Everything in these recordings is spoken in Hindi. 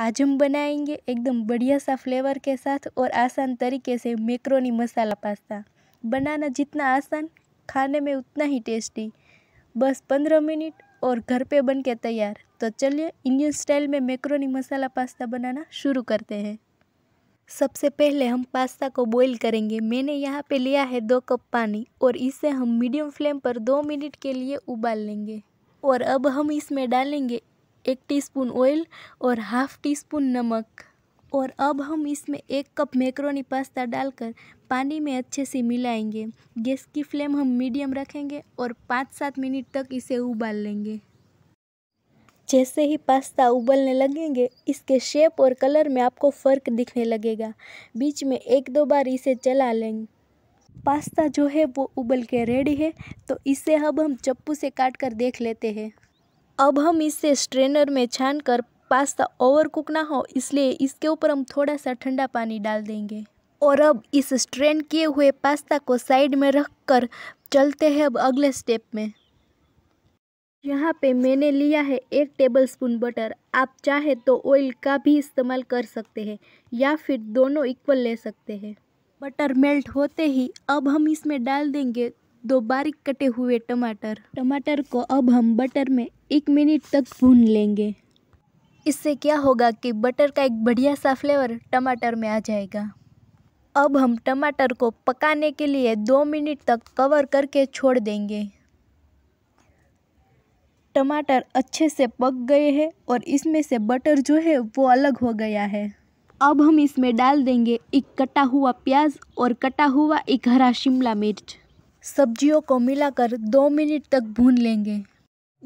आज हम बनाएंगे एकदम बढ़िया सा फ्लेवर के साथ और आसान तरीके से मैक्रोनी मसाला पास्ता बनाना जितना आसान खाने में उतना ही टेस्टी बस पंद्रह मिनट और घर पे बन के तैयार तो चलिए इंडियन स्टाइल में मेकरोनी मसाला पास्ता बनाना शुरू करते हैं सबसे पहले हम पास्ता को बॉईल करेंगे मैंने यहाँ पे लिया है दो कप पानी और इसे हम मीडियम फ्लेम पर दो मिनट के लिए उबाल लेंगे और अब हम इसमें डालेंगे एक टीस्पून ऑयल और हाफ़ टी स्पून नमक और अब हम इसमें एक कप मैक्रोनी पास्ता डालकर पानी में अच्छे से मिलाएंगे गैस की फ्लेम हम मीडियम रखेंगे और पाँच सात मिनट तक इसे उबाल लेंगे जैसे ही पास्ता उबलने लगेंगे इसके शेप और कलर में आपको फ़र्क दिखने लगेगा बीच में एक दो बार इसे चला लेंगे पास्ता जो है वो उबल के रेडी है तो इसे अब हम चप्पू से काट कर देख लेते हैं अब हम इसे स्ट्रेनर में छान कर पास्ता ओवर कुक ना हो इसलिए इसके ऊपर हम थोड़ा सा ठंडा पानी डाल देंगे और अब इस स्ट्रेन किए हुए पास्ता को साइड में रख कर चलते हैं अब अगले स्टेप में यहाँ पे मैंने लिया है एक टेबल स्पून बटर आप चाहे तो ऑयल का भी इस्तेमाल कर सकते हैं या फिर दोनों इक्वल ले सकते हैं बटर मेल्ट होते ही अब हम इसमें डाल देंगे दो बारीक कटे हुए टमाटर टमाटर को अब हम बटर में एक मिनट तक भून लेंगे इससे क्या होगा कि बटर का एक बढ़िया सा फ्लेवर टमाटर में आ जाएगा अब हम टमाटर को पकाने के लिए दो मिनट तक कवर करके छोड़ देंगे टमाटर अच्छे से पक गए हैं और इसमें से बटर जो है वो अलग हो गया है अब हम इसमें डाल देंगे एक कटा हुआ प्याज और कटा हुआ एक हरा शिमला मिर्च सब्जियों को मिलाकर दो मिनट तक भून लेंगे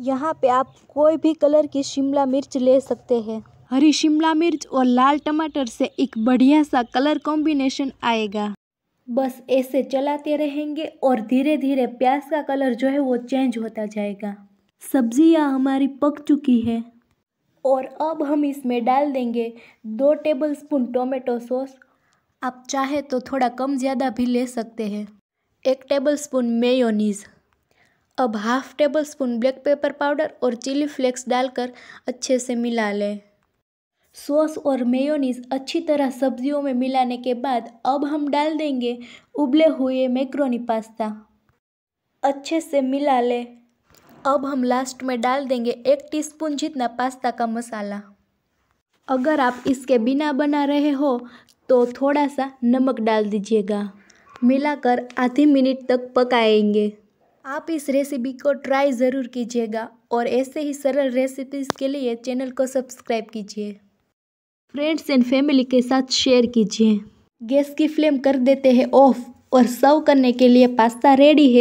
यहाँ पे आप कोई भी कलर की शिमला मिर्च ले सकते हैं हरी शिमला मिर्च और लाल टमाटर से एक बढ़िया सा कलर कॉम्बिनेशन आएगा बस ऐसे चलाते रहेंगे और धीरे धीरे प्याज का कलर जो है वो चेंज होता जाएगा सब्जियाँ हमारी पक चुकी है और अब हम इसमें डाल देंगे दो टेबल स्पून टोमेटो सॉस आप चाहे तो थोड़ा कम ज़्यादा भी ले सकते हैं एक टेबल स्पून मेयोनीज़ अब half tablespoon black pepper powder और चिली फ्लेक्स डालकर अच्छे से मिला लें सॉस और मेयोनीज अच्छी तरह सब्जियों में मिलाने के बाद अब हम डाल देंगे उबले हुए मैक्रोनी पास्ता अच्छे से मिला लें अब हम लास्ट में डाल देंगे एक टीस्पून जितना पास्ता का मसाला अगर आप इसके बिना बना रहे हो तो थोड़ा सा नमक डाल दीजिएगा मिलाकर आधे मिनट तक पकाएंगे आप इस रेसिपी को ट्राई ज़रूर कीजिएगा और ऐसे ही सरल रेसिपीज़ के लिए चैनल को सब्सक्राइब कीजिए फ्रेंड्स एंड फैमिली के साथ शेयर कीजिए गैस की फ्लेम कर देते हैं ऑफ और सर्व करने के लिए पास्ता रेडी है